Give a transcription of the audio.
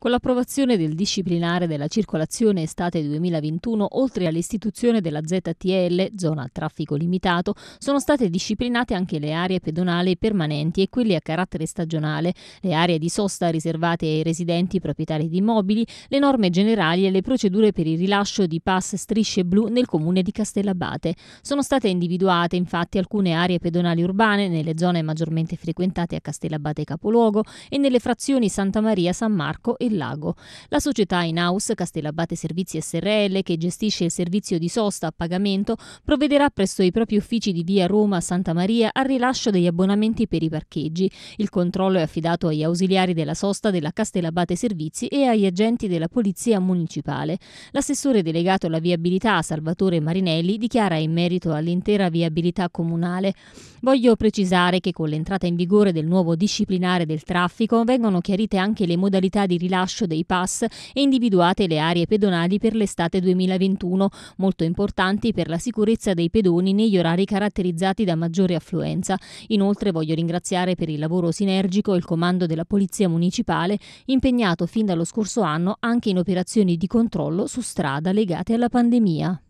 Con l'approvazione del disciplinare della circolazione estate 2021, oltre all'istituzione della ZTL, zona a traffico limitato, sono state disciplinate anche le aree pedonali permanenti e quelle a carattere stagionale, le aree di sosta riservate ai residenti proprietari di immobili, le norme generali e le procedure per il rilascio di pass strisce blu nel comune di Castellabate. Sono state individuate infatti alcune aree pedonali urbane nelle zone maggiormente frequentate a Castellabate Capoluogo e nelle frazioni Santa Maria, San Marco e il lago. La società in-house Castellabate Servizi SRL, che gestisce il servizio di sosta a pagamento, provvederà presso i propri uffici di via Roma Santa Maria al rilascio degli abbonamenti per i parcheggi. Il controllo è affidato agli ausiliari della sosta della Castellabate Servizi e agli agenti della Polizia Municipale. L'assessore delegato alla viabilità Salvatore Marinelli dichiara in merito all'intera viabilità comunale. Voglio precisare che con l'entrata in vigore del nuovo disciplinare del traffico vengono chiarite anche le modalità di rilascio rilascio dei pass e individuate le aree pedonali per l'estate 2021, molto importanti per la sicurezza dei pedoni negli orari caratterizzati da maggiore affluenza. Inoltre voglio ringraziare per il lavoro sinergico il comando della Polizia Municipale, impegnato fin dallo scorso anno anche in operazioni di controllo su strada legate alla pandemia.